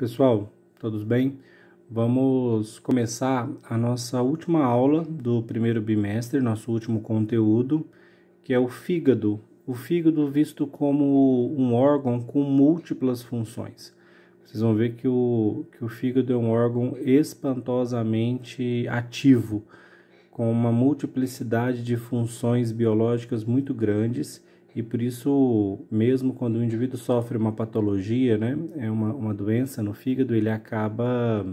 Pessoal, todos bem? Vamos começar a nossa última aula do primeiro bimestre, nosso último conteúdo, que é o fígado. O fígado visto como um órgão com múltiplas funções. Vocês vão ver que o, que o fígado é um órgão espantosamente ativo, com uma multiplicidade de funções biológicas muito grandes e por isso, mesmo quando o indivíduo sofre uma patologia, né, é uma, uma doença no fígado, ele acaba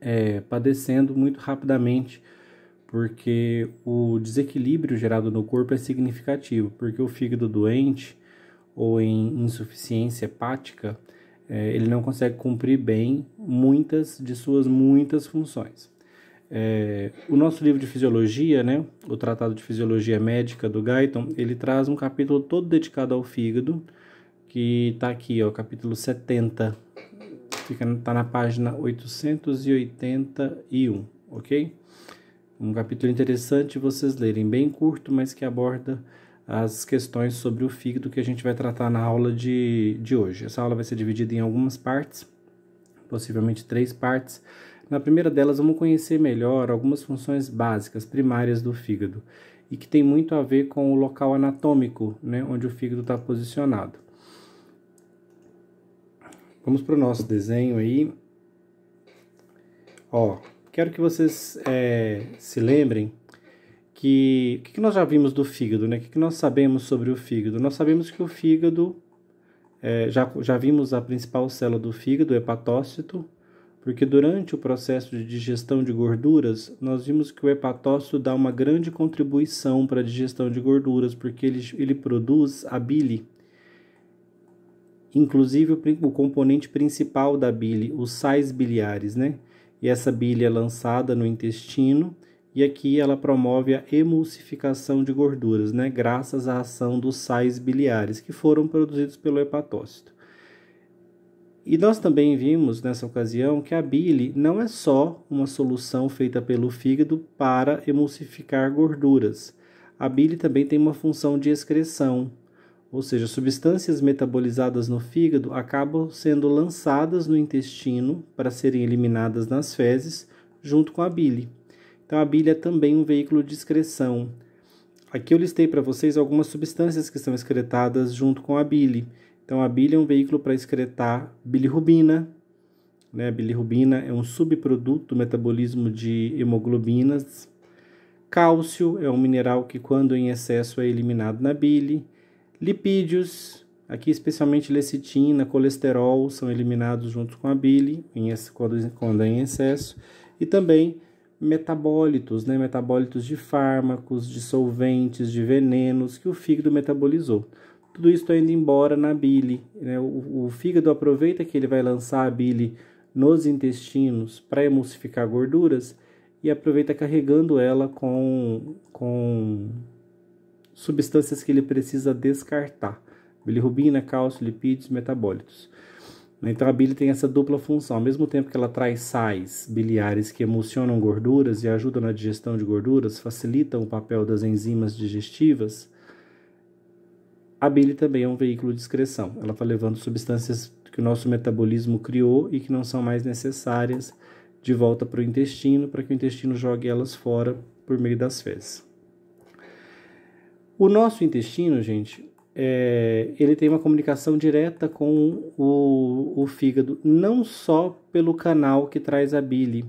é, padecendo muito rapidamente, porque o desequilíbrio gerado no corpo é significativo, porque o fígado doente ou em insuficiência hepática, é, ele não consegue cumprir bem muitas de suas muitas funções. É, o nosso livro de fisiologia, né, o Tratado de Fisiologia Médica do Guyton, ele traz um capítulo todo dedicado ao fígado, que está aqui, ó, capítulo 70, fica tá na página 881, ok? Um capítulo interessante vocês lerem, bem curto, mas que aborda as questões sobre o fígado que a gente vai tratar na aula de, de hoje. Essa aula vai ser dividida em algumas partes, possivelmente três partes na primeira delas, vamos conhecer melhor algumas funções básicas, primárias do fígado, e que tem muito a ver com o local anatômico, né, onde o fígado está posicionado. Vamos para o nosso desenho aí. Ó, quero que vocês é, se lembrem que o que, que, nós já vimos do fígado, né? O que, que, nós sabemos sobre o fígado? Nós sabemos que o fígado, é, já, já vimos a principal célula do fígado, o hepatócito, porque durante o processo de digestão de gorduras, nós vimos que o hepatócito dá uma grande contribuição para a digestão de gorduras, porque ele, ele produz a bile, inclusive o, o componente principal da bile, os sais biliares, né? E essa bile é lançada no intestino e aqui ela promove a emulsificação de gorduras, né? Graças à ação dos sais biliares que foram produzidos pelo hepatócito. E nós também vimos nessa ocasião que a bile não é só uma solução feita pelo fígado para emulsificar gorduras. A bile também tem uma função de excreção, ou seja, substâncias metabolizadas no fígado acabam sendo lançadas no intestino para serem eliminadas nas fezes, junto com a bile. Então, a bile é também um veículo de excreção. Aqui eu listei para vocês algumas substâncias que são excretadas junto com a bile. Então, a bile é um veículo para excretar bilirrubina. Né? A bilirrubina é um subproduto do metabolismo de hemoglobinas. Cálcio é um mineral que, quando em excesso, é eliminado na bile. Lipídios, aqui especialmente lecitina, colesterol, são eliminados junto com a bile, em, quando, quando é em excesso. E também metabólitos, né? metabólitos de fármacos, de solventes, de venenos que o fígado metabolizou tudo isso está indo embora na bile. Né? O, o, fígado aproveita que ele vai lançar a bile nos intestinos para emulsificar gorduras e aproveita carregando ela com, com substâncias que ele precisa descartar: bilirrubina, cálcio, lipídios, metabólitos. Então a bile tem essa dupla função. Ao mesmo tempo que ela traz sais biliares que emulsionam gorduras e ajudam na digestão de gorduras, facilitam o papel das enzimas digestivas a bile também é um veículo de excreção. Ela está levando substâncias que o nosso metabolismo criou e que não são mais necessárias de volta para o intestino, para que o intestino jogue elas fora por meio das fezes. O nosso intestino, gente, é, ele tem uma comunicação direta com o, o fígado, não só pelo canal que traz a bile.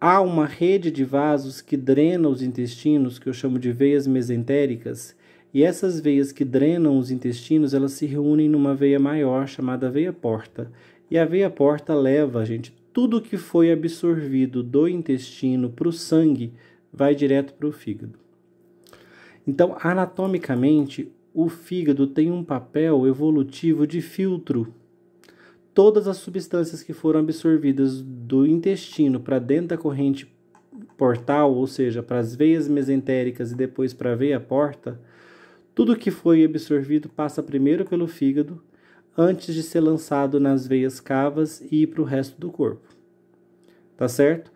Há uma rede de vasos que drena os intestinos, que eu chamo de veias mesentéricas, e essas veias que drenam os intestinos, elas se reúnem numa veia maior chamada veia porta. E a veia porta leva, gente, tudo que foi absorvido do intestino para o sangue vai direto para o fígado. Então, anatomicamente, o fígado tem um papel evolutivo de filtro. Todas as substâncias que foram absorvidas do intestino para dentro da corrente portal, ou seja, para as veias mesentéricas e depois para a veia porta, tudo que foi absorvido passa primeiro pelo fígado, antes de ser lançado nas veias cavas e para o resto do corpo. Tá certo?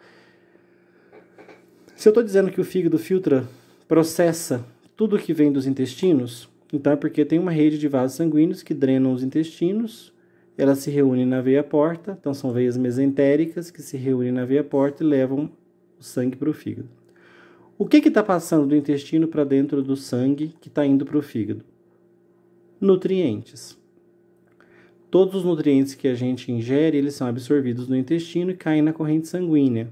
Se eu estou dizendo que o fígado filtra, processa tudo que vem dos intestinos, então é porque tem uma rede de vasos sanguíneos que drenam os intestinos, elas se reúnem na veia porta, então são veias mesentéricas que se reúnem na veia porta e levam o sangue para o fígado. O que está passando do intestino para dentro do sangue que está indo para o fígado? Nutrientes. Todos os nutrientes que a gente ingere, eles são absorvidos no intestino e caem na corrente sanguínea,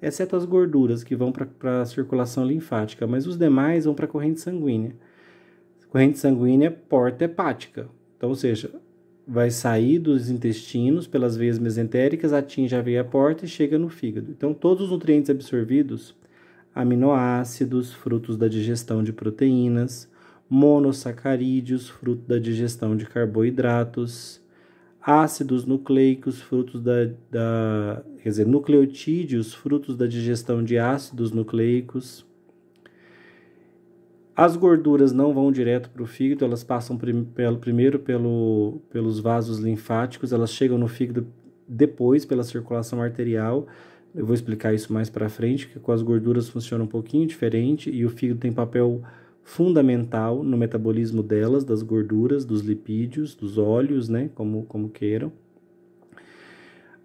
exceto as gorduras que vão para a circulação linfática, mas os demais vão para a corrente sanguínea. Corrente sanguínea porta hepática, então, ou seja, vai sair dos intestinos pelas veias mesentéricas, atinge a veia porta e chega no fígado. Então, todos os nutrientes absorvidos aminoácidos, frutos da digestão de proteínas, monossacarídeos, fruto da digestão de carboidratos, ácidos nucleicos, frutos da, da quer dizer, nucleotídeos, frutos da digestão de ácidos nucleicos. As gorduras não vão direto para o fígado, elas passam prim, pelo, primeiro pelo, pelos vasos linfáticos, elas chegam no fígado depois pela circulação arterial eu vou explicar isso mais para frente, que com as gorduras funciona um pouquinho diferente e o fígado tem papel fundamental no metabolismo delas, das gorduras, dos lipídios, dos óleos, né, como como queiram.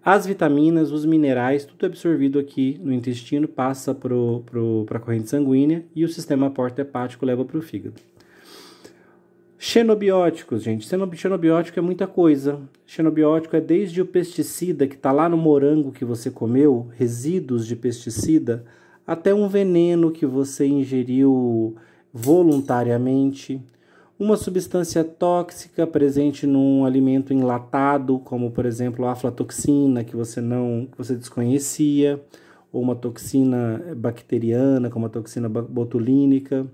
As vitaminas, os minerais, tudo é absorvido aqui no intestino passa para a corrente sanguínea e o sistema porta hepático leva para o fígado. Xenobióticos, gente. Xenobiótico é muita coisa. Xenobiótico é desde o pesticida que está lá no morango que você comeu, resíduos de pesticida, até um veneno que você ingeriu voluntariamente, uma substância tóxica presente num alimento enlatado, como por exemplo a aflatoxina que você não, que você desconhecia, ou uma toxina bacteriana, como a toxina botulínica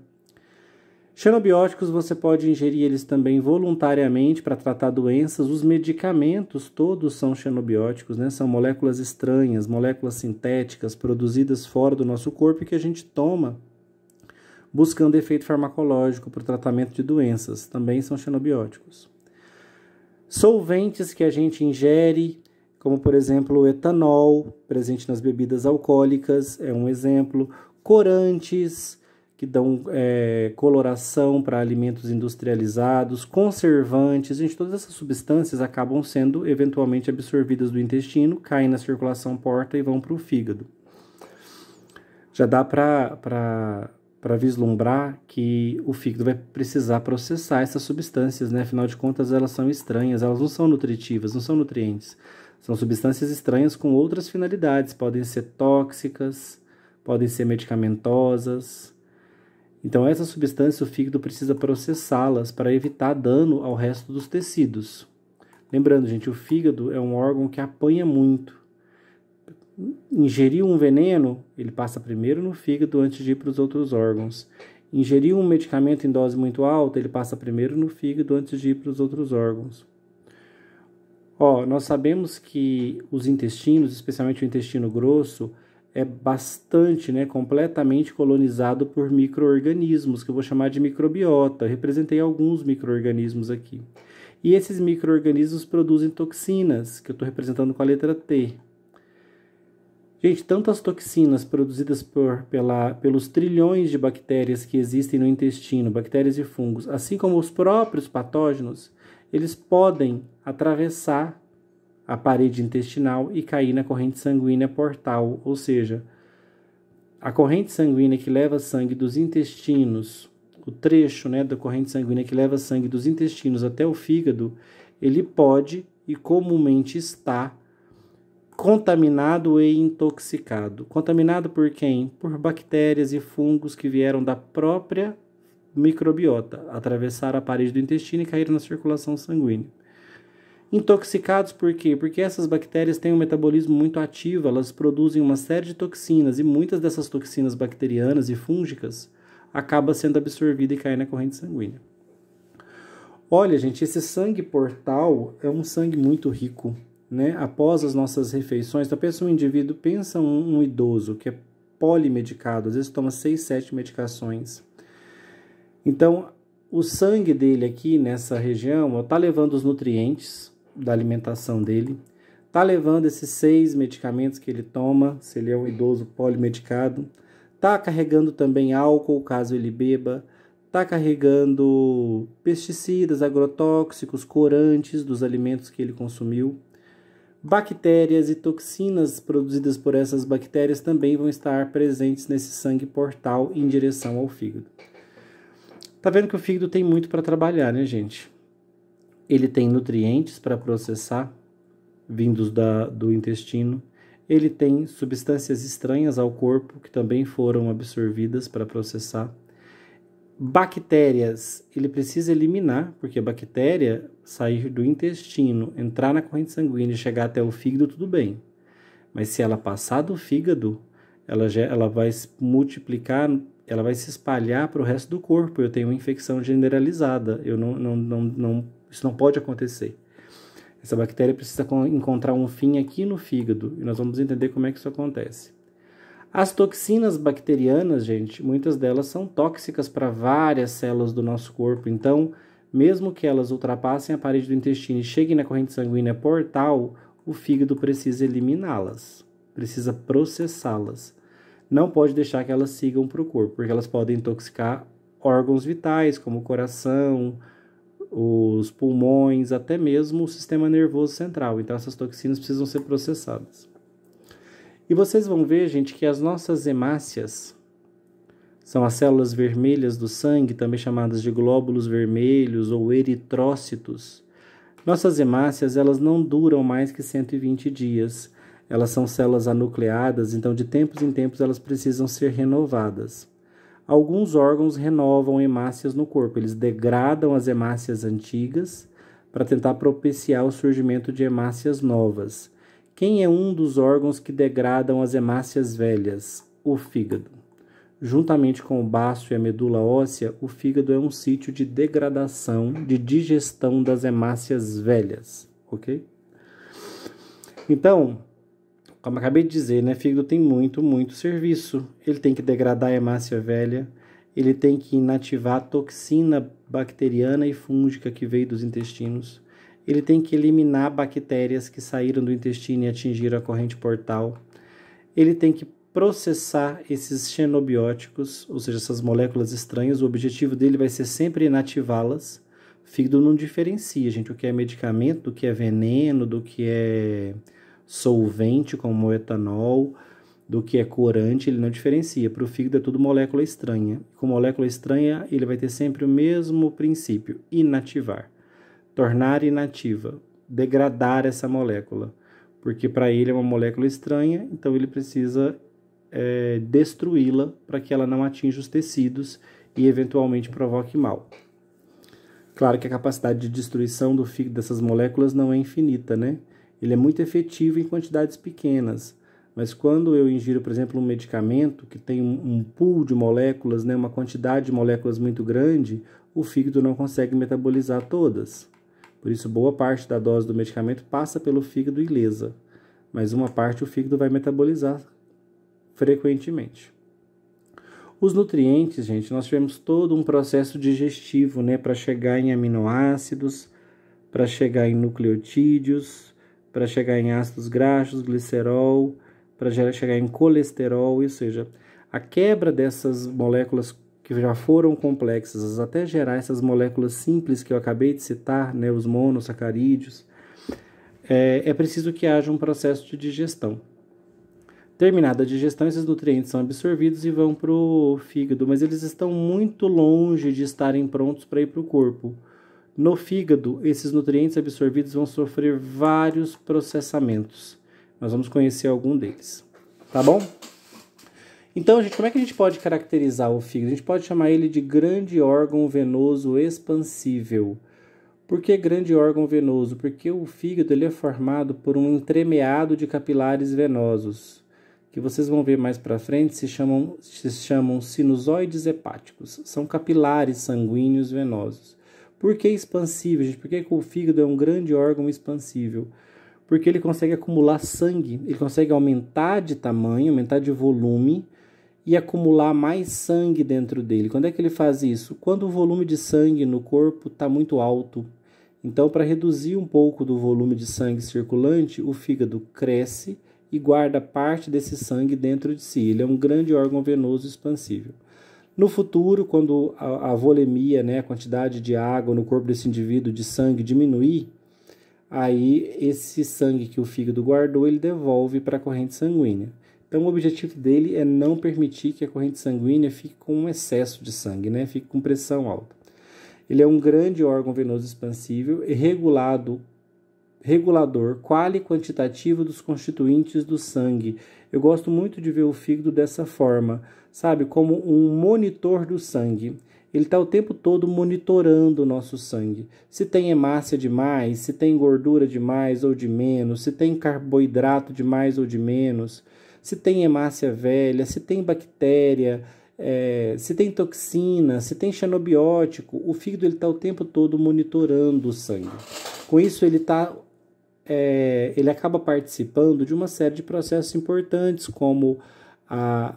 Xenobióticos você pode ingerir eles também voluntariamente para tratar doenças. Os medicamentos todos são xenobióticos, né? São moléculas estranhas, moléculas sintéticas produzidas fora do nosso corpo e que a gente toma buscando efeito farmacológico para o tratamento de doenças. Também são xenobióticos. Solventes que a gente ingere, como por exemplo o etanol, presente nas bebidas alcoólicas, é um exemplo. Corantes, que dão é, coloração para alimentos industrializados, conservantes, gente, todas essas substâncias acabam sendo eventualmente absorvidas do intestino, caem na circulação porta e vão para o fígado. Já dá para vislumbrar que o fígado vai precisar processar essas substâncias, né? afinal de contas elas são estranhas, elas não são nutritivas, não são nutrientes. São substâncias estranhas com outras finalidades, podem ser tóxicas, podem ser medicamentosas, então, essas substâncias, o fígado precisa processá-las para evitar dano ao resto dos tecidos. Lembrando, gente, o fígado é um órgão que apanha muito. Ingeriu um veneno, ele passa primeiro no fígado antes de ir para os outros órgãos. Ingeriu um medicamento em dose muito alta, ele passa primeiro no fígado antes de ir para os outros órgãos. Ó, nós sabemos que os intestinos, especialmente o intestino grosso, é bastante, né, completamente colonizado por microorganismos, que eu vou chamar de microbiota. Eu representei alguns microorganismos aqui. E esses microorganismos produzem toxinas, que eu estou representando com a letra T. Gente, tantas toxinas produzidas por, pela, pelos trilhões de bactérias que existem no intestino, bactérias e fungos, assim como os próprios patógenos, eles podem atravessar a parede intestinal e cair na corrente sanguínea portal, ou seja, a corrente sanguínea que leva sangue dos intestinos, o trecho né, da corrente sanguínea que leva sangue dos intestinos até o fígado, ele pode e comumente está contaminado e intoxicado. Contaminado por quem? Por bactérias e fungos que vieram da própria microbiota, atravessaram a parede do intestino e caíram na circulação sanguínea. Intoxicados por quê? Porque essas bactérias têm um metabolismo muito ativo, elas produzem uma série de toxinas e muitas dessas toxinas bacterianas e fúngicas acaba sendo absorvida e cai na corrente sanguínea. Olha, gente, esse sangue portal é um sangue muito rico, né? Após as nossas refeições, então pensa um indivíduo, pensa um, um idoso que é polimedicado, às vezes toma 6, 7 medicações. Então, o sangue dele aqui nessa região está levando os nutrientes, da alimentação dele, tá levando esses seis medicamentos que ele toma, se ele é um idoso polimedicado, tá carregando também álcool, caso ele beba, tá carregando pesticidas, agrotóxicos, corantes dos alimentos que ele consumiu. Bactérias e toxinas produzidas por essas bactérias também vão estar presentes nesse sangue portal em direção ao fígado. Tá vendo que o fígado tem muito para trabalhar, né, gente? ele tem nutrientes para processar, vindos da, do intestino. Ele tem substâncias estranhas ao corpo que também foram absorvidas para processar. Bactérias, ele precisa eliminar, porque a bactéria sair do intestino, entrar na corrente sanguínea e chegar até o fígado, tudo bem. Mas se ela passar do fígado, ela, já, ela vai multiplicar, ela vai se espalhar para o resto do corpo. Eu tenho uma infecção generalizada, eu não, não, não, não isso não pode acontecer. Essa bactéria precisa encontrar um fim aqui no fígado e nós vamos entender como é que isso acontece. As toxinas bacterianas, gente, muitas delas são tóxicas para várias células do nosso corpo. Então, mesmo que elas ultrapassem a parede do intestino e cheguem na corrente sanguínea portal, o fígado precisa eliminá-las, precisa processá-las. Não pode deixar que elas sigam para o corpo, porque elas podem intoxicar órgãos vitais, como o coração, os pulmões, até mesmo o sistema nervoso central. Então, essas toxinas precisam ser processadas. E vocês vão ver, gente, que as nossas hemácias são as células vermelhas do sangue, também chamadas de glóbulos vermelhos ou eritrócitos. Nossas hemácias, elas não duram mais que 120 dias. Elas são células anucleadas, então de tempos em tempos elas precisam ser renovadas alguns órgãos renovam hemácias no corpo, eles degradam as hemácias antigas para tentar propiciar o surgimento de hemácias novas. Quem é um dos órgãos que degradam as hemácias velhas? O fígado. Juntamente com o baço e a medula óssea, o fígado é um sítio de degradação, de digestão das hemácias velhas, ok? Então, como acabei de dizer, né, fígado tem muito, muito serviço. Ele tem que degradar a hemácia velha, ele tem que inativar a toxina bacteriana e fúngica que veio dos intestinos. Ele tem que eliminar bactérias que saíram do intestino e atingiram a corrente portal. Ele tem que processar esses xenobióticos, ou seja, essas moléculas estranhas. O objetivo dele vai ser sempre inativá-las. Fígado não diferencia, gente, o que é medicamento, do que é veneno, do que é solvente como o etanol do que é corante, ele não diferencia. Para o fígado é tudo molécula estranha. Com molécula estranha, ele vai ter sempre o mesmo princípio: inativar, tornar inativa, degradar essa molécula. Porque para ele é uma molécula estranha, então ele precisa é, destruí-la para que ela não atinja os tecidos e eventualmente provoque mal. Claro que a capacidade de destruição do fígado dessas moléculas não é infinita, né? ele é muito efetivo em quantidades pequenas. Mas quando eu ingiro, por exemplo, um medicamento que tem um pool de moléculas, né, uma quantidade de moléculas muito grande, o fígado não consegue metabolizar todas. Por isso, boa parte da dose do medicamento passa pelo fígado ilesa, mas uma parte o fígado vai metabolizar frequentemente. Os nutrientes, gente, nós tivemos todo um processo digestivo, né, para chegar em aminoácidos, para chegar em nucleotídeos, para chegar em ácidos graxos, glicerol, para chegar em colesterol, ou seja, a quebra dessas moléculas que já foram complexas, até gerar essas moléculas simples que eu acabei de citar, né, os monossacarídeos, é, é preciso que haja um processo de digestão. Terminada a digestão, esses nutrientes são absorvidos e vão para o fígado, mas eles estão muito longe de estarem prontos para ir para o corpo. No fígado, esses nutrientes absorvidos vão sofrer vários processamentos. Nós vamos conhecer algum deles, tá bom? Então, gente, como é que a gente pode caracterizar o fígado? A gente pode chamar ele de grande órgão venoso expansível. Por que grande órgão venoso? Porque o fígado ele é formado por um entremeado de capilares venosos, que vocês vão ver mais para frente, se chamam, se chamam sinusoides hepáticos. São capilares sanguíneos venosos. Por que expansível, gente? Por que o fígado é um grande órgão expansível? Porque ele consegue acumular sangue, ele consegue aumentar de tamanho, aumentar de volume e acumular mais sangue dentro dele. Quando é que ele faz isso? Quando o volume de sangue no corpo está muito alto. Então, para reduzir um pouco do volume de sangue circulante, o fígado cresce e guarda parte desse sangue dentro de si. Ele é um grande órgão venoso expansível. No futuro, quando a, a volemia, né, a quantidade de água no corpo desse indivíduo de sangue diminuir, aí esse sangue que o fígado guardou, ele devolve para a corrente sanguínea. Então, o objetivo dele é não permitir que a corrente sanguínea fique com um excesso de sangue, né? fique com pressão alta. Ele é um grande órgão venoso expansível e regulado, regulador qual e quantitativo dos constituintes do sangue. Eu gosto muito de ver o fígado dessa forma sabe, como um monitor do sangue. Ele está o tempo todo monitorando o nosso sangue. Se tem hemácia demais, se tem gordura demais ou de menos, se tem carboidrato demais ou de menos, se tem hemácia velha, se tem bactéria, é, se tem toxina, se tem xenobiótico. O fígado está o tempo todo monitorando o sangue. Com isso, ele está é, ele acaba participando de uma série de processos importantes, como a,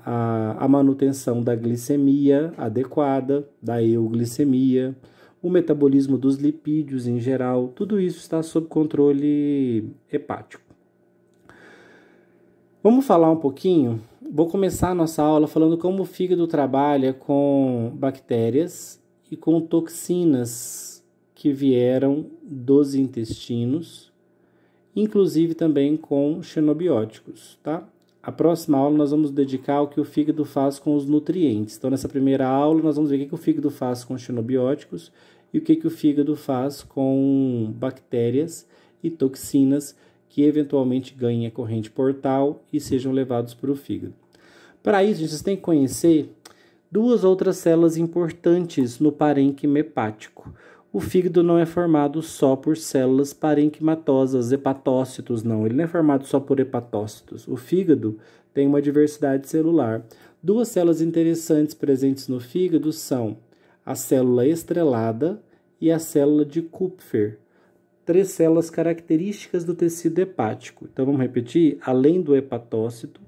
a, a manutenção da glicemia adequada, da euglicemia, o metabolismo dos lipídios em geral, tudo isso está sob controle hepático. Vamos falar um pouquinho? Vou começar a nossa aula falando como o fígado trabalha com bactérias e com toxinas que vieram dos intestinos, inclusive também com xenobióticos, tá? A próxima aula nós vamos dedicar ao que o fígado faz com os nutrientes. Então, nessa primeira aula, nós vamos ver o que, o fígado faz com xenobióticos e o que, que o fígado faz com bactérias e toxinas que eventualmente ganhem a corrente portal e sejam levados para o fígado. Para isso, vocês têm que conhecer duas outras células importantes no parênquima hepático o fígado não é formado só por células parenquimatosas, hepatócitos, não. Ele não é formado só por hepatócitos. O fígado tem uma diversidade celular. Duas células interessantes presentes no fígado são a célula estrelada e a célula de Kupfer. Três células características do tecido hepático. Então vamos repetir: além do hepatócito,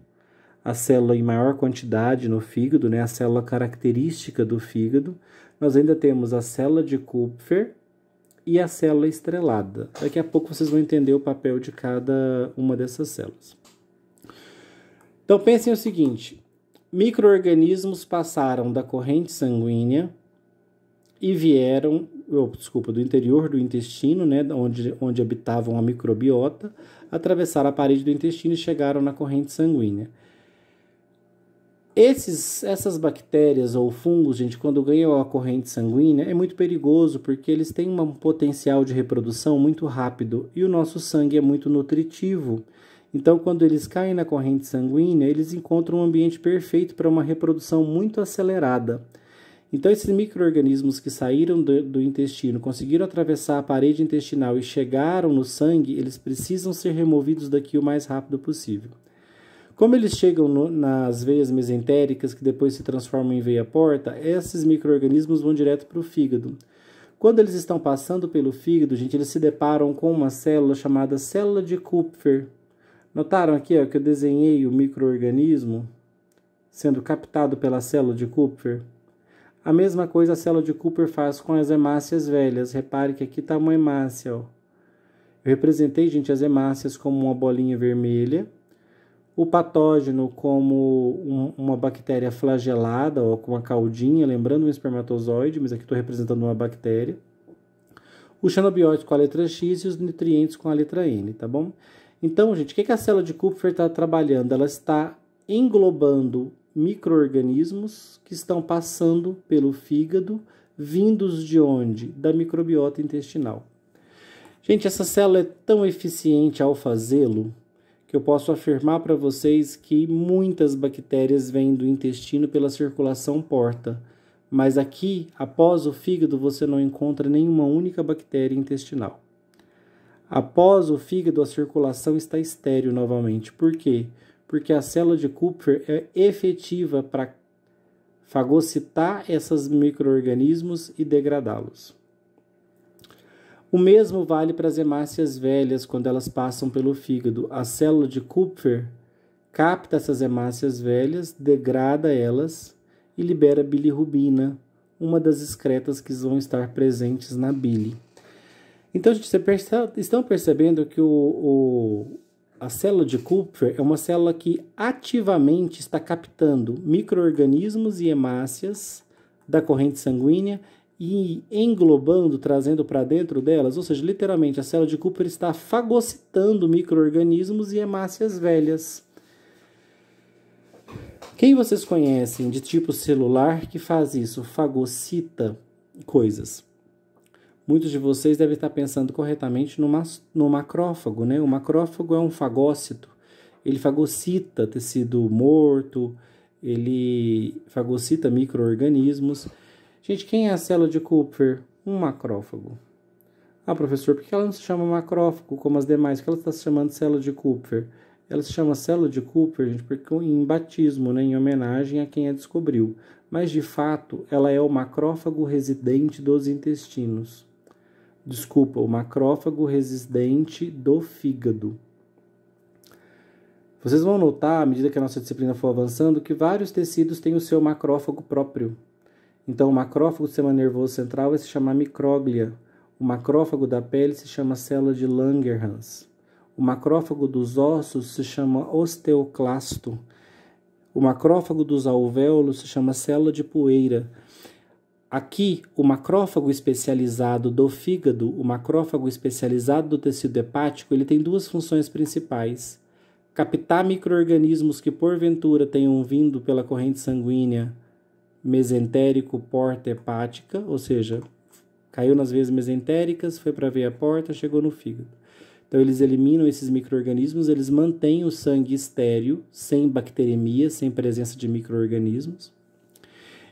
a célula em maior quantidade no fígado, né, a célula característica do fígado, nós ainda temos a célula de Kupfer e a célula estrelada. Daqui a pouco vocês vão entender o papel de cada uma dessas células. Então pensem o seguinte: microorganismos passaram da corrente sanguínea e vieram, ou, desculpa, do interior do intestino, né, onde, onde habitavam a microbiota, atravessaram a parede do intestino e chegaram na corrente sanguínea. Esses, essas bactérias ou fungos, gente, quando ganham a corrente sanguínea, é muito perigoso porque eles têm um potencial de reprodução muito rápido e o nosso sangue é muito nutritivo. Então, quando eles caem na corrente sanguínea, eles encontram um ambiente perfeito para uma reprodução muito acelerada. Então, esses micro-organismos que saíram do, do, intestino, conseguiram atravessar a parede intestinal e chegaram no sangue, eles precisam ser removidos daqui o mais rápido possível. Como eles chegam no, nas veias mesentéricas, que depois se transformam em veia porta, esses micro-organismos vão direto para o fígado. Quando eles estão passando pelo fígado, gente, eles se deparam com uma célula chamada célula de Kupfer. Notaram aqui ó, que eu desenhei o microorganismo sendo captado pela célula de Kupfer? A mesma coisa a célula de Kupfer faz com as hemácias velhas. Repare que aqui está uma hemácia. Ó. Eu representei, gente, as hemácias como uma bolinha vermelha o patógeno, como um, uma bactéria flagelada ou com uma caudinha, lembrando um espermatozoide, mas aqui estou representando uma bactéria. O xenobiótico com a letra X e os nutrientes com a letra N, tá bom? Então, gente, o que, que a célula de Kupfer está trabalhando? Ela está englobando micro-organismos que estão passando pelo fígado, vindos de onde? Da microbiota intestinal. Gente, essa célula é tão eficiente ao fazê-lo que eu posso afirmar para vocês que muitas bactérias vêm do intestino pela circulação porta, mas aqui, após o fígado, você não encontra nenhuma única bactéria intestinal. Após o fígado, a circulação está estéreo novamente. Por quê? Porque a célula de Kupfer é efetiva para fagocitar esses micro-organismos e degradá-los. O mesmo vale para as hemácias velhas quando elas passam pelo fígado. A célula de Kupfer capta essas hemácias velhas, degrada elas e libera bilirrubina, uma das excretas que vão estar presentes na bile. Então, gente, vocês estão percebendo que o, o, a célula de Kupfer é uma célula que ativamente está captando micro-organismos e hemácias da corrente sanguínea e englobando, trazendo para dentro delas, ou seja, literalmente a célula de Cooper está fagocitando micro-organismos e hemácias velhas. Quem vocês conhecem de tipo celular que faz isso? Fagocita coisas. Muitos de vocês devem estar pensando corretamente no, no macrófago, né? O macrófago é um fagócito. Ele fagocita tecido morto, ele fagocita micro-organismos. Gente, quem é a célula de Kupfer? Um macrófago. Ah, professor, por que ela não se chama macrófago como as demais? Por que ela está se chamando célula de Kupfer? Ela se chama célula de Kupfer, gente, porque em é batismo, né, em homenagem a quem a descobriu. Mas de fato, ela é o macrófago residente dos intestinos. Desculpa, o macrófago residente do fígado. Vocês vão notar, à medida que a nossa disciplina for avançando, que vários tecidos têm o seu macrófago próprio. Então, o macrófago do sistema nervoso central vai se chamar micróglia. O macrófago da pele se chama célula de Langerhans. O macrófago dos ossos se chama osteoclasto. O macrófago dos alvéolos se chama célula de poeira. Aqui, o macrófago especializado do fígado, o macrófago especializado do tecido hepático, ele tem duas funções principais: captar microorganismos que porventura tenham vindo pela corrente sanguínea mesentérico porta hepática, ou seja, caiu nas veias mesentéricas, foi para a veia porta, chegou no fígado. Então eles eliminam esses microorganismos, eles mantêm o sangue estéreo, sem bacteremia, sem presença de microorganismos.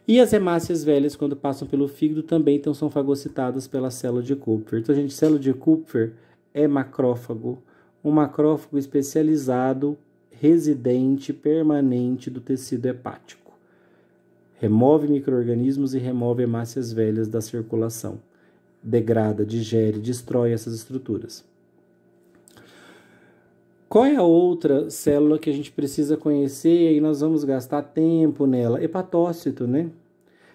E as hemácias velhas, quando passam pelo fígado, também então, são fagocitadas pela célula de Kupfer. Então, gente, célula de Kupfer é macrófago, um macrófago especializado, residente, permanente do tecido hepático remove microrganismos e remove hemácias velhas da circulação. Degrada, digere, destrói essas estruturas. Qual é a outra célula que a gente precisa conhecer e aí nós vamos gastar tempo nela? Hepatócito, né?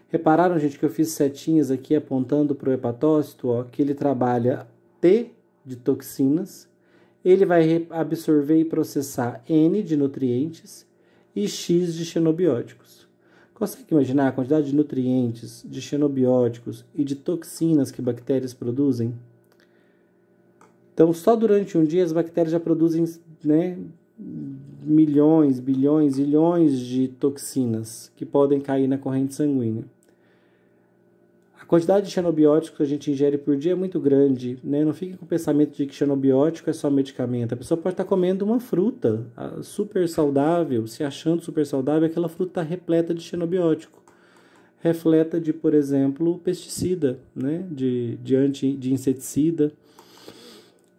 Repararam, gente, que eu fiz setinhas aqui apontando para o hepatócito, ó, que ele trabalha T de toxinas, ele vai absorver e processar N de nutrientes e X de xenobióticos. Consegue imaginar a quantidade de nutrientes, de xenobióticos e de toxinas que bactérias produzem? Então, só durante um dia as bactérias já produzem né, milhões, bilhões, ilhões de toxinas que podem cair na corrente sanguínea quantidade de xenobióticos que a gente ingere por dia é muito grande, né? Não fiquem com o pensamento de que xenobiótico é só medicamento. A pessoa pode estar comendo uma fruta ah, super saudável, se achando super saudável, aquela fruta repleta de xenobiótico. Refleta de, por exemplo, pesticida, né? De, de, anti, de inseticida.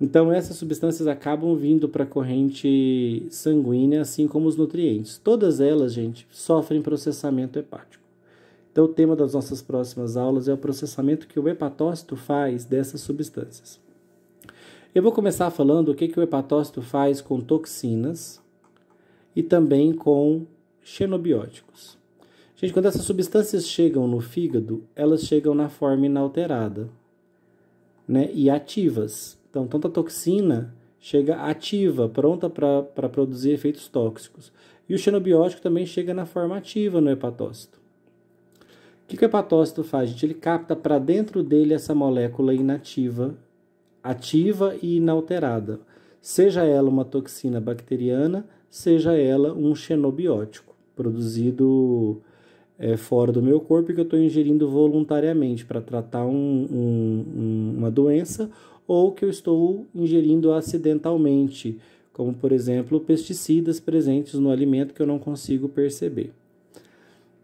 Então, essas substâncias acabam vindo para a corrente sanguínea, assim como os nutrientes. Todas elas, gente, sofrem processamento hepático. Então, o tema das nossas próximas aulas é o processamento que o hepatócito faz dessas substâncias. Eu vou começar falando o que, que o hepatócito faz com toxinas e também com xenobióticos. Gente, quando essas substâncias chegam no fígado, elas chegam na forma inalterada né, e ativas. Então, tanta toxina chega ativa, pronta para produzir efeitos tóxicos. E o xenobiótico também chega na forma ativa no hepatócito. O que, o hepatócito faz, gente? Ele capta para dentro dele essa molécula inativa, ativa e inalterada, seja ela uma toxina bacteriana, seja ela um xenobiótico, produzido é, fora do meu corpo e que eu estou ingerindo voluntariamente para tratar um, um, uma doença ou que eu estou ingerindo acidentalmente, como por exemplo pesticidas presentes no alimento que eu não consigo perceber.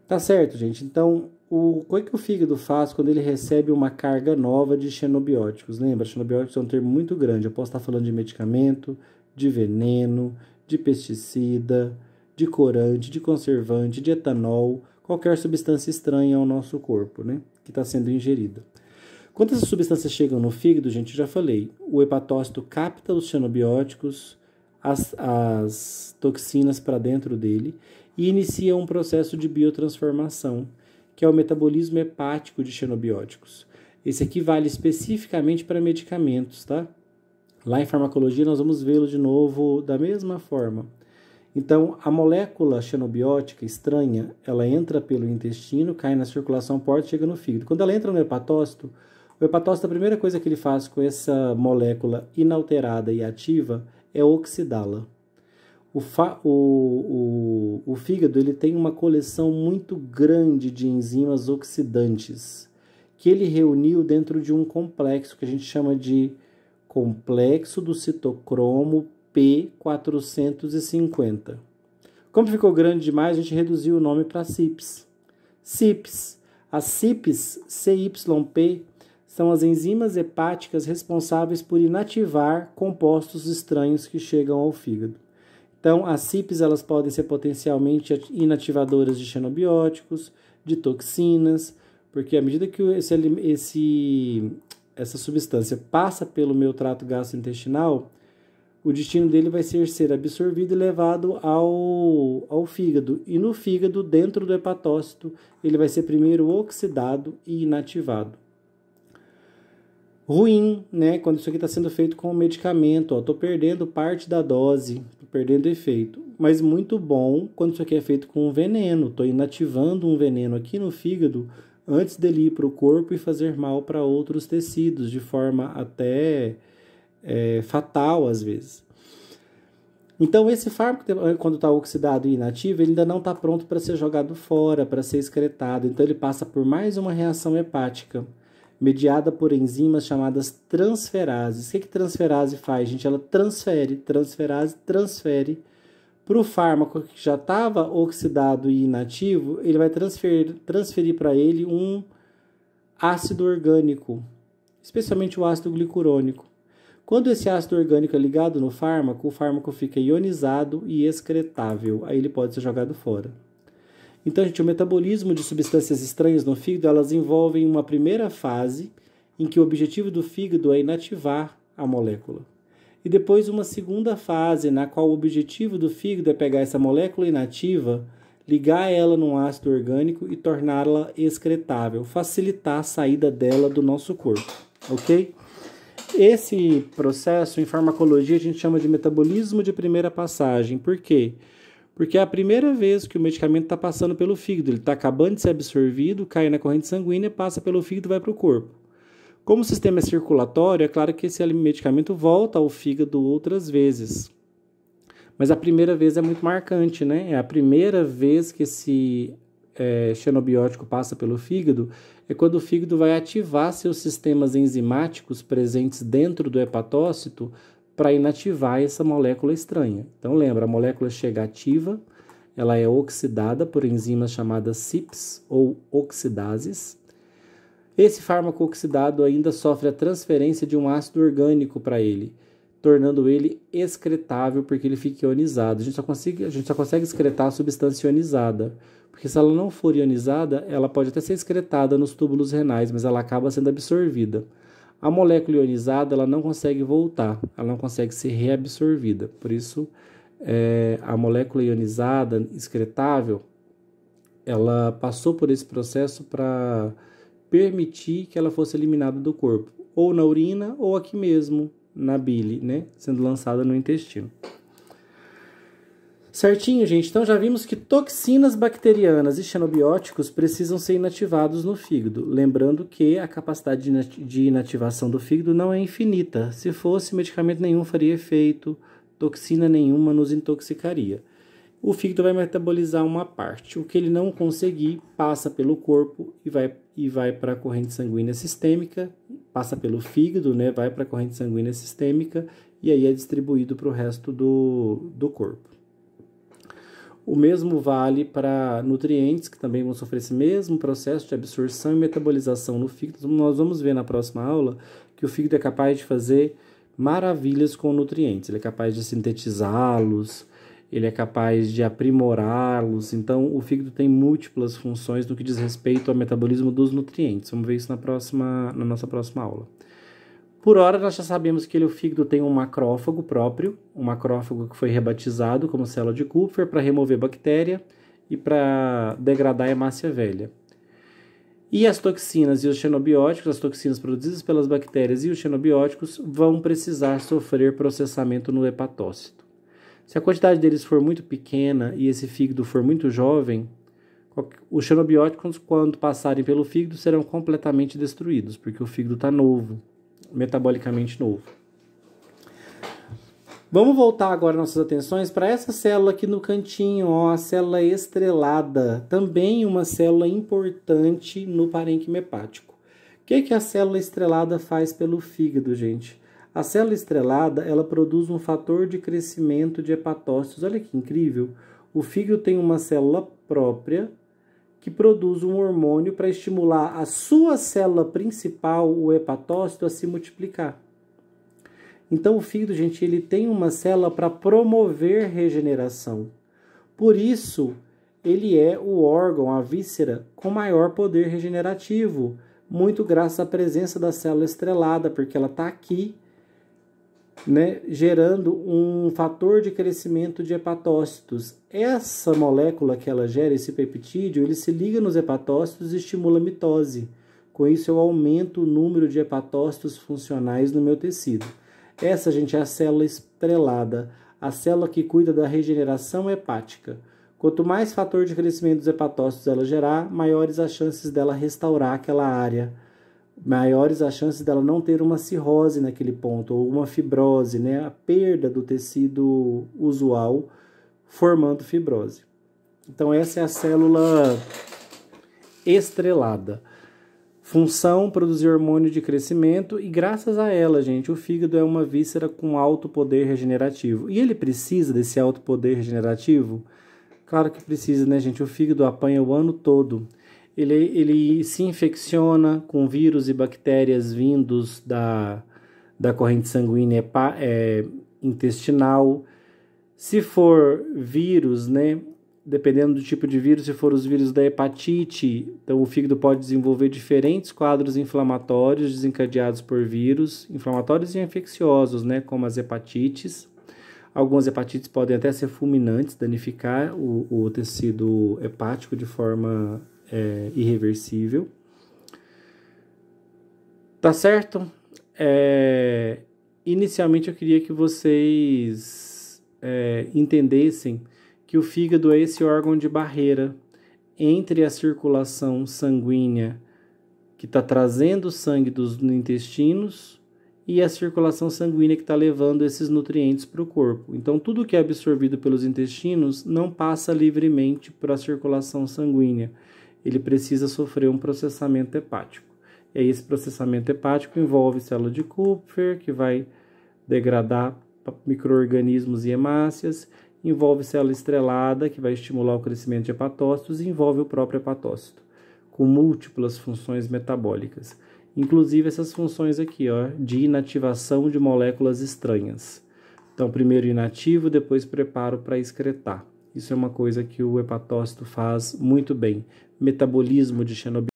Tá certo, gente? Então, o, o é que o fígado faz quando ele recebe uma carga nova de xenobióticos? Lembra, xenobióticos é um termo muito grande. Eu posso estar falando de medicamento, de veneno, de pesticida, de corante, de conservante, de etanol, qualquer substância estranha ao nosso corpo, né? Que está sendo ingerida. Quando essas substâncias chegam no fígado, gente, já falei, o hepatócito capta os xenobióticos, as, as toxinas para dentro dele e inicia um processo de biotransformação que é o metabolismo hepático de xenobióticos. Esse aqui vale especificamente para medicamentos, tá? Lá em farmacologia nós vamos vê-lo de novo da mesma forma. Então, a molécula xenobiótica estranha, ela entra pelo intestino, cai na circulação porta, chega no fígado. Quando ela entra no hepatócito, o hepatócito, a primeira coisa que ele faz com essa molécula inalterada e ativa é oxidá-la. O, o, o, o fígado ele tem uma coleção muito grande de enzimas oxidantes que ele reuniu dentro de um complexo que a gente chama de complexo do citocromo P450. Como ficou grande demais, a gente reduziu o nome para CIPS. CIPS. As CIPS, CYP, são as enzimas hepáticas responsáveis por inativar compostos estranhos que chegam ao fígado. Então, as CIPs elas podem ser potencialmente inativadoras de xenobióticos, de toxinas, porque à medida que esse, esse, essa substância passa pelo meu trato gastrointestinal, o destino dele vai ser ser absorvido e levado ao, ao fígado. E no fígado, dentro do hepatócito, ele vai ser primeiro oxidado e inativado ruim, né? Quando isso aqui está sendo feito com o medicamento, ó, tô perdendo parte da dose, tô perdendo efeito. Mas muito bom quando isso aqui é feito com veneno, tô inativando um veneno aqui no fígado antes dele ir para o corpo e fazer mal para outros tecidos, de forma até é, fatal às vezes. Então, esse fármaco, eh, quando está oxidado e inativo, ele ainda não está pronto para ser jogado fora, para ser excretado. Então, ele passa por mais uma reação hepática mediada por enzimas chamadas transferases. O que, que transferase faz, gente? Ela transfere, transferase, transfere para o fármaco que já estava oxidado e inativo, ele vai transferir, transferir para ele um ácido orgânico, especialmente o ácido glicurônico. Quando esse ácido orgânico é ligado no fármaco, o fármaco fica ionizado e excretável, aí ele pode ser jogado fora. Então, gente, o metabolismo de substâncias estranhas no fígado, elas envolvem uma primeira fase em que o objetivo do fígado é inativar a molécula. E depois uma segunda fase na qual o objetivo do fígado é pegar essa molécula inativa, ligar ela num ácido orgânico e torná-la excretável, facilitar a saída dela do nosso corpo, OK? Esse processo em farmacologia a gente chama de metabolismo de primeira passagem. Por quê? porque é a primeira vez que o medicamento está passando pelo fígado, ele está acabando de ser absorvido, cai na corrente sanguínea, passa pelo fígado e vai para o corpo. Como o sistema é circulatório, é claro que esse medicamento volta ao fígado outras vezes. Mas a primeira vez é muito marcante, né? É a primeira vez que esse é, xenobiótico passa pelo fígado, é quando o fígado vai ativar seus sistemas enzimáticos presentes dentro do hepatócito para inativar essa molécula estranha. Então lembra, a molécula chega ativa, ela é oxidada por enzimas chamadas CYPs ou oxidases. Esse fármaco oxidado ainda sofre a transferência de um ácido orgânico para ele, tornando ele excretável porque ele fica ionizado. A gente só consegue, a gente só consegue excretar a substância ionizada, porque se ela não for ionizada, ela pode até ser excretada nos túbulos renais, mas ela acaba sendo absorvida a molécula ionizada ela não consegue voltar, ela não consegue ser reabsorvida. Por isso, é, a molécula ionizada excretável, ela passou por esse processo para permitir que ela fosse eliminada do corpo, ou na urina ou aqui mesmo na bile, né, sendo lançada no intestino. Certinho, gente. Então já vimos que toxinas bacterianas e xenobióticos precisam ser inativados no fígado. Lembrando que a capacidade de inativação do fígado não é infinita. Se fosse, medicamento nenhum faria efeito, toxina nenhuma nos intoxicaria. O fígado vai metabolizar uma parte. O que ele não conseguir passa pelo corpo e vai, e vai para a corrente sanguínea sistêmica, passa pelo fígado, né? vai para a corrente sanguínea sistêmica e aí é distribuído para o resto do, do corpo. O mesmo vale para nutrientes, que também vão sofrer esse mesmo processo de absorção e metabolização no fígado. Então, nós vamos ver na próxima aula que o fígado é capaz de fazer maravilhas com nutrientes, ele é capaz de sintetizá-los, ele é capaz de aprimorá-los. Então, o fígado tem múltiplas funções no que diz respeito ao metabolismo dos nutrientes. Vamos ver isso na, próxima, na nossa próxima aula. Por hora, nós já sabemos que o fígado tem um macrófago próprio, um macrófago que foi rebatizado como célula de Kupfer para remover bactéria e para degradar a hemácia velha. E as toxinas e os xenobióticos, as toxinas produzidas pelas bactérias e os xenobióticos, vão precisar sofrer processamento no hepatócito. Se a quantidade deles for muito pequena e esse fígado for muito jovem, os xenobióticos, quando passarem pelo fígado, serão completamente destruídos, porque o fígado está novo metabolicamente novo. Vamos voltar agora nossas atenções para essa célula aqui no cantinho, ó, a célula estrelada, também uma célula importante no parênquima hepático. O que, que a célula estrelada faz pelo fígado, gente? A célula estrelada ela produz um fator de crescimento de hepatócitos. Olha que incrível! O fígado tem uma célula própria que produz um hormônio para estimular a sua célula principal, o hepatócito, a se multiplicar. Então o fígado, gente, ele tem uma célula para promover regeneração. Por isso, ele é o órgão, a víscera, com maior poder regenerativo, muito graças à presença da célula estrelada, porque ela está aqui né, gerando um fator de crescimento de hepatócitos. Essa molécula que ela gera, esse peptídeo, ele se liga nos hepatócitos e estimula a mitose. Com isso, eu aumento o número de hepatócitos funcionais no meu tecido. Essa, gente, é a célula estrelada, a célula que cuida da regeneração hepática. Quanto mais fator de crescimento dos hepatócitos ela gerar, maiores as chances dela restaurar aquela área maiores as chances dela não ter uma cirrose naquele ponto, ou uma fibrose, né? a perda do tecido usual formando fibrose. Então, essa é a célula estrelada. Função produzir hormônio de crescimento, e graças a ela, gente, o fígado é uma víscera com alto poder regenerativo. E ele precisa desse alto poder regenerativo? Claro que precisa, né, gente? O fígado apanha o ano todo ele, ele se infecciona com vírus e bactérias vindos da, da corrente sanguínea hepa, é, é, intestinal. Se for vírus, né, dependendo do tipo de vírus, se for os vírus da hepatite, então o fígado pode desenvolver diferentes quadros inflamatórios desencadeados por vírus, inflamatórios e infecciosos, né, como as hepatites. Algumas hepatites podem até ser fulminantes, danificar o, o tecido hepático de forma é, irreversível. Tá certo? É, inicialmente eu queria que vocês é, entendessem que o fígado é esse órgão de barreira entre a circulação sanguínea que está trazendo o sangue dos intestinos e a circulação sanguínea que está levando esses nutrientes para o corpo. Então, tudo que é absorvido pelos intestinos não passa livremente para a circulação sanguínea ele precisa sofrer um processamento hepático. E esse processamento hepático envolve célula de Kupfer, que vai degradar microorganismos e hemácias, envolve célula estrelada, que vai estimular o crescimento de hepatócitos, e envolve o próprio hepatócito, com múltiplas funções metabólicas. Inclusive essas funções aqui, ó, de inativação de moléculas estranhas. Então, primeiro inativo, depois preparo para excretar. Isso é uma coisa que o hepatócito faz muito bem. Metabolismo de Chernobyl